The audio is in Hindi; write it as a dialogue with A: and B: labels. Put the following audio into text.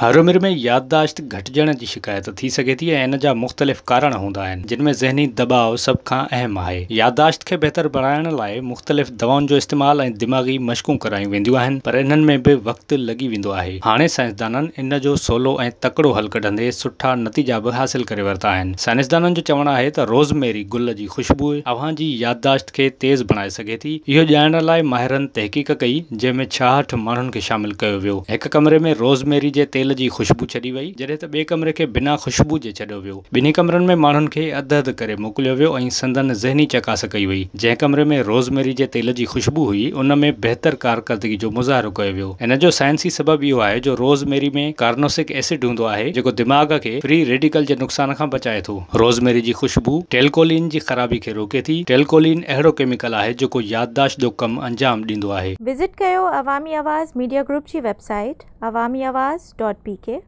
A: हर उमिरि में यादिदाश्त घटिजण जी शिकायत थी सघे थी ऐं इन जा मुख़्तलिफ़ कारण हूंदा आहिनि जिन में ज़हनी दबाव सभु खां अहम आहे यादाश्त खे बहितर बणाइण लाइ मुख़्तलिफ़ दवाउनि जो इस्तेमालु ऐं दिमाग़ी मशकूं करायूं वेंदियूं आहिनि पर इन्हनि में बि वक़्तु लॻी वेंदो आहे हाणे साइंसदाननि इन जो सवलो ऐं तकिड़ो हल कढंदे सुठा नतीजा बि हासिल करे वरिता आहिनि साइंसदाननि जो चवणु आहे त रोज़मेरी गुल जी ख़ुशबू अव्हां जी यादाश्त खे तेज़ बणाए सघे थी इहो ॼाणण लाइ माहिरनि तहक़ीक़ कई जंहिंमें छाहठि माण्हुनि खे शामिलु कयो वियो हिकु कमरे में रोज़मेरी जे ते तेल की ख़ुशबू छॾी वही जैसे तो बे कमरे के बिना ख़ुशबू के छो वो बिन्हीं कमरनि में मानुन के अद अद कर मोकिल वो संदन ज़हनी चकास कई वई जै कमरे में रोज़मेरी के तेल की ख़ुशबू हुई उनमें बेहतर कारकर्दगी जो मुज़ाहिरो कयो वियो जो साइंसी सबब यो है जो रोज़मेरी में कार्नोसिक एसिड हों आहे दिमाग़ के फ्री रेडिकल के नुक़सान का बचाए तो रोज़मेरी की ख़ुशबू टेलकोलिन की ख़राबी के रोके थी टेलकोलिन अड़ो केमिकल है जो याददाश्त जो कमु अंजाम ॾींदो आहे विज़िट कर अवामी आवाज़ मीडिया ग्रुप की website Awami Awaz dot P के